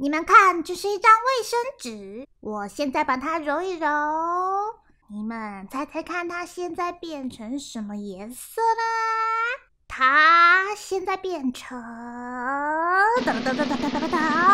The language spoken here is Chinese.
你们看，这是一张卫生纸，我现在把它揉一揉，你们猜猜看，它现在变成什么颜色了？它现在变成哒哒哒哒哒哒哒哒。